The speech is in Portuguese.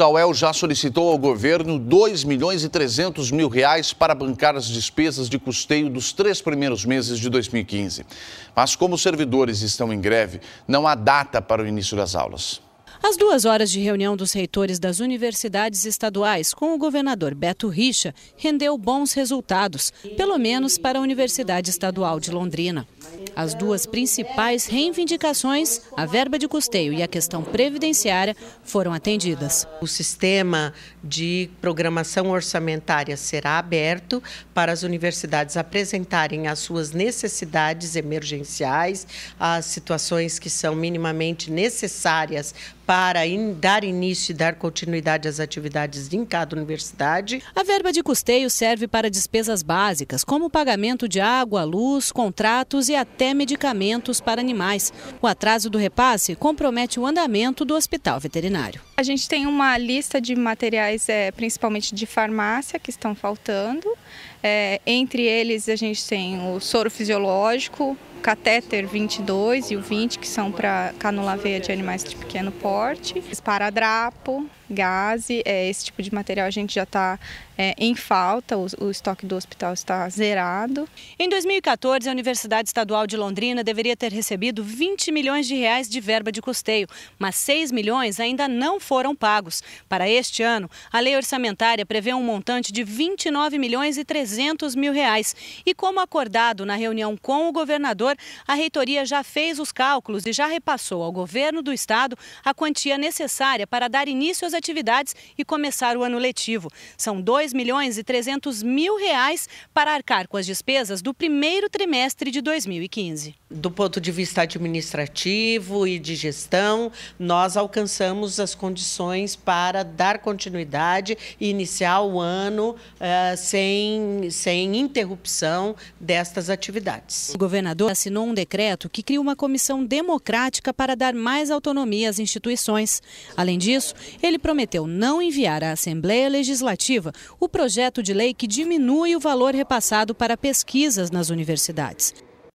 Tauel já solicitou ao governo 2 milhões e 300 mil reais para bancar as despesas de custeio dos três primeiros meses de 2015. Mas como os servidores estão em greve, não há data para o início das aulas. As duas horas de reunião dos reitores das universidades estaduais com o governador Beto Richa rendeu bons resultados, pelo menos para a Universidade Estadual de Londrina. As duas principais reivindicações, a verba de custeio e a questão previdenciária, foram atendidas. O sistema de programação orçamentária será aberto para as universidades apresentarem as suas necessidades emergenciais, as situações que são minimamente necessárias para in, dar início e dar continuidade às atividades em cada universidade. A verba de custeio serve para despesas básicas, como pagamento de água, luz, contratos e até medicamentos para animais. O atraso do repasse compromete o andamento do hospital veterinário. A gente tem uma lista de materiais, é, principalmente de farmácia, que estão faltando. É, entre eles, a gente tem o soro fisiológico, catéter 22 e o 20, que são para canular veia de animais de pequeno porte, esparadrapo, gás é, esse tipo de material a gente já está é, em falta, o, o estoque do hospital está zerado. Em 2014, a Universidade Estadual de Londrina deveria ter recebido 20 milhões de reais de verba de custeio, mas 6 milhões ainda não foram pagos. Para este ano, a lei orçamentária prevê um montante de 29 milhões e 300 mil reais. E como acordado na reunião com o governador, a reitoria já fez os cálculos e já repassou ao governo do estado a quantia necessária para dar início às atividades e começar o ano letivo. São 2 milhões e 300 mil reais para arcar com as despesas do primeiro trimestre de 2015. Do ponto de vista administrativo e de gestão, nós alcançamos as condições para dar continuidade e iniciar o ano uh, sem, sem interrupção destas atividades. O governador assinou um decreto que cria uma comissão democrática para dar mais autonomia às instituições. Além disso, ele prometeu não enviar à Assembleia Legislativa o projeto de lei que diminui o valor repassado para pesquisas nas universidades.